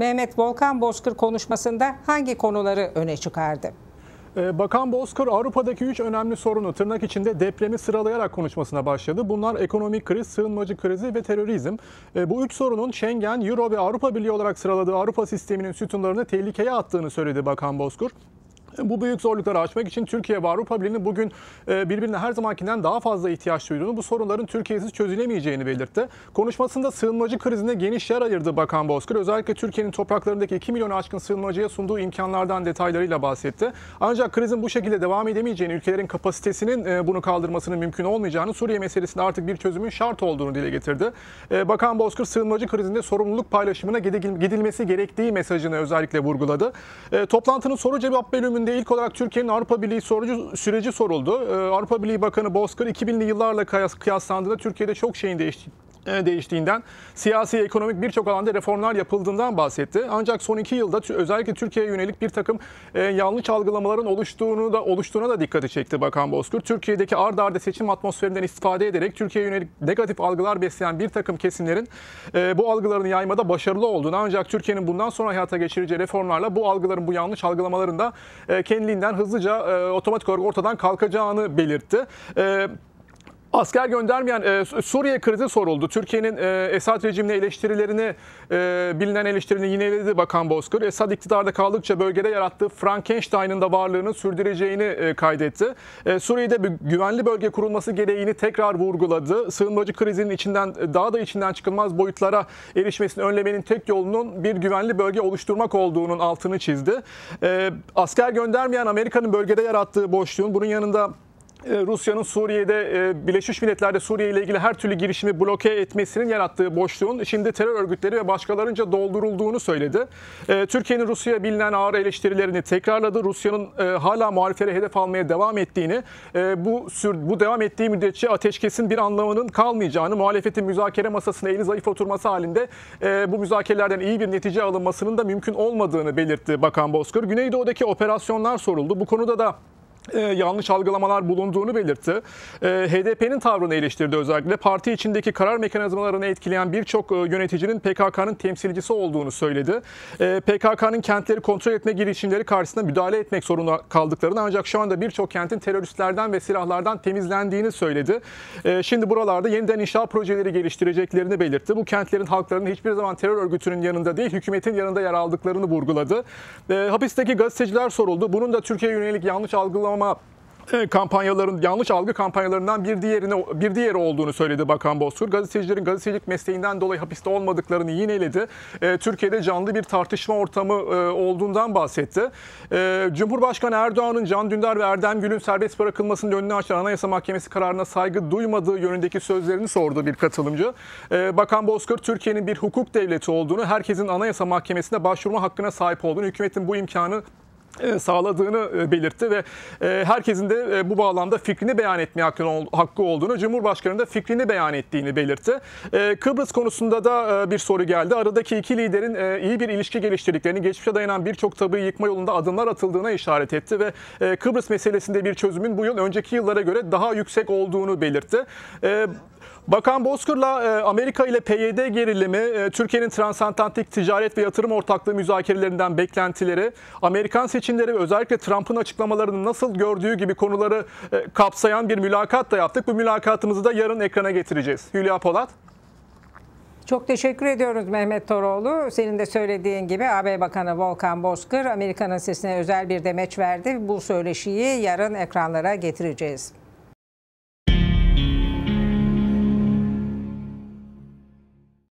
Mehmet Volkan Bozkır konuşmasında hangi konuları öne çıkardı? Ee, Bakan Bozkır Avrupa'daki 3 önemli sorunu tırnak içinde depremi sıralayarak konuşmasına başladı. Bunlar ekonomik kriz, sığınmacı krizi ve terörizm. Ee, bu üç sorunun Schengen, Euro ve Avrupa Birliği olarak sıraladığı Avrupa sisteminin sütunlarını tehlikeye attığını söyledi Bakan Bozkır. Bu büyük zorlukları aşmak için Türkiye ve Avrupa Birliği'nin bugün e, birbirine her zamankinden daha fazla ihtiyaç duyduğunu, bu sorunların Türkiye'siz çözülemeyeceğini belirtti. Konuşmasında sığınmacı krizine geniş yer ayırdı Bakan Bozkır. Özellikle Türkiye'nin topraklarındaki 2 milyon aşkın sığınmacıya sunduğu imkanlardan detaylarıyla bahsetti. Ancak krizin bu şekilde devam edemeyeceğini, ülkelerin kapasitesinin e, bunu kaldırmasının mümkün olmayacağını, Suriye meselesinde artık bir çözümün şart olduğunu dile getirdi. E, Bakan Bozkır sığınmacı krizinde sorumluluk paylaşımına gidilmesi gerektiği mesajını özellikle vurguladı. Toplantının soru cevap bölümünde gündeminde ilk olarak Türkiye'nin Avrupa Birliği sorucu, süreci soruldu. Ee, Avrupa Birliği Bakanı Bozkır 2000'li yıllarla kıyaslandığında Türkiye'de çok şeyin değişti, e, değiştiğinden, siyasi, ekonomik birçok alanda reformlar yapıldığından bahsetti. Ancak son iki yılda özellikle Türkiye'ye yönelik bir takım e, yanlış algılamaların oluştuğunu da oluştuğuna da dikkati çekti Bakan Bozkurt. Türkiye'deki ard arda seçim atmosferinden istifade ederek Türkiye'ye yönelik negatif algılar besleyen bir takım kesimlerin e, bu algılarını yaymada başarılı olduğunu ancak Türkiye'nin bundan sonra hayata geçireceği reformlarla bu algıların, bu yanlış algılamaların da kendiliğinden hızlıca otomatik olarak ortadan kalkacağını belirtti. Asker göndermeyen e, Suriye krizi soruldu. Türkiye'nin e, Esad rejimine eleştirilerini, e, bilinen eleştirilerini yineledi Bakan Bozkır. Esad iktidarda kaldıkça bölgede yarattığı Frankenstein'ın da varlığını sürdüreceğini e, kaydetti. E, Suriye'de bir güvenli bölge kurulması gereğini tekrar vurguladı. Sığınmacı krizinin içinden e, daha da içinden çıkılmaz boyutlara erişmesini önlemenin tek yolunun bir güvenli bölge oluşturmak olduğunun altını çizdi. E, asker göndermeyen Amerika'nın bölgede yarattığı boşluğun bunun yanında e, Rusya'nın Suriye'de e, Birleşmiş Milletler'de Suriye ile ilgili her türlü girişimi bloke etmesinin yarattığı boşluğun şimdi terör örgütleri ve başkalarınca doldurulduğunu söyledi. E, Türkiye'nin Rusya'ya bilinen ağır eleştirilerini tekrarladı. Rusya'nın hala muhaliflere hedef almaya devam ettiğini, bu sür bu devam ettiği müddetçe ateşkesin bir anlamının kalmayacağını, muhalefetin müzakere masasına eli zayıf oturması halinde bu müzakerelerden iyi bir netice alınmasının da mümkün olmadığını belirtti Bakan Bozkır. Güneydoğu'daki operasyonlar soruldu. Bu konuda da e, yanlış algılamalar bulunduğunu belirtti. E, HDP'nin tavrını eleştirdi özellikle. Parti içindeki karar mekanizmalarını etkileyen birçok e, yöneticinin PKK'nın temsilcisi olduğunu söyledi. E, PKK'nın kentleri kontrol etme girişimleri karşısında müdahale etmek zorunda kaldıklarını ancak şu anda birçok kentin teröristlerden ve silahlardan temizlendiğini söyledi. E, şimdi buralarda yeniden inşaat projeleri geliştireceklerini belirtti. Bu kentlerin halklarının hiçbir zaman terör örgütünün yanında değil, hükümetin yanında yer aldıklarını vurguladı. E, hapisteki gazeteciler soruldu. Bunun da Türkiye yönelik yanlış algılama saçmalama e, kampanyaların yanlış algı kampanyalarından bir diğerine bir diğeri olduğunu söyledi Bakan Bozkır. Gazetecilerin gazetecilik mesleğinden dolayı hapiste olmadıklarını yineledi. E, Türkiye'de canlı bir tartışma ortamı e, olduğundan bahsetti. E, Cumhurbaşkanı Erdoğan'ın Can Dündar ve Erdem Gül'ün serbest bırakılmasının önünü açan Anayasa Mahkemesi kararına saygı duymadığı yönündeki sözlerini sordu bir katılımcı. E, Bakan Bozkır Türkiye'nin bir hukuk devleti olduğunu, herkesin Anayasa Mahkemesi'ne başvurma hakkına sahip olduğunu, hükümetin bu imkanı e, sağladığını e, belirtti ve e, herkesin de bu bağlamda fikrini beyan etme hakkı olduğunu, Cumhurbaşkanı da fikrini beyan ettiğini belirtti. Kıbrıs konusunda da bir soru geldi. Aradaki iki liderin iyi bir ilişki geliştirdiklerini, geçmişe dayanan birçok tabuyu yıkma yolunda adımlar atıldığına işaret etti ve Kıbrıs meselesinde bir çözümün bu yıl önceki yıllara göre daha yüksek olduğunu belirtti. Bakan Bozkır'la e, Amerika ile PYD gerilimi, e, Türkiye'nin transatlantik ticaret ve yatırım ortaklığı müzakerelerinden beklentileri, Amerikan seçimleri ve özellikle Trump'ın açıklamalarını nasıl gördüğü gibi konuları e, kapsayan bir mülakat da yaptık. Bu mülakatımızı da yarın ekrana getireceğiz. Hülya Polat. Çok teşekkür ediyoruz Mehmet Toroğlu. Senin de söylediğin gibi AB Bakanı Volkan Bozkır Amerika'nın sesine özel bir demeç verdi. Bu söyleşiyi yarın ekranlara getireceğiz.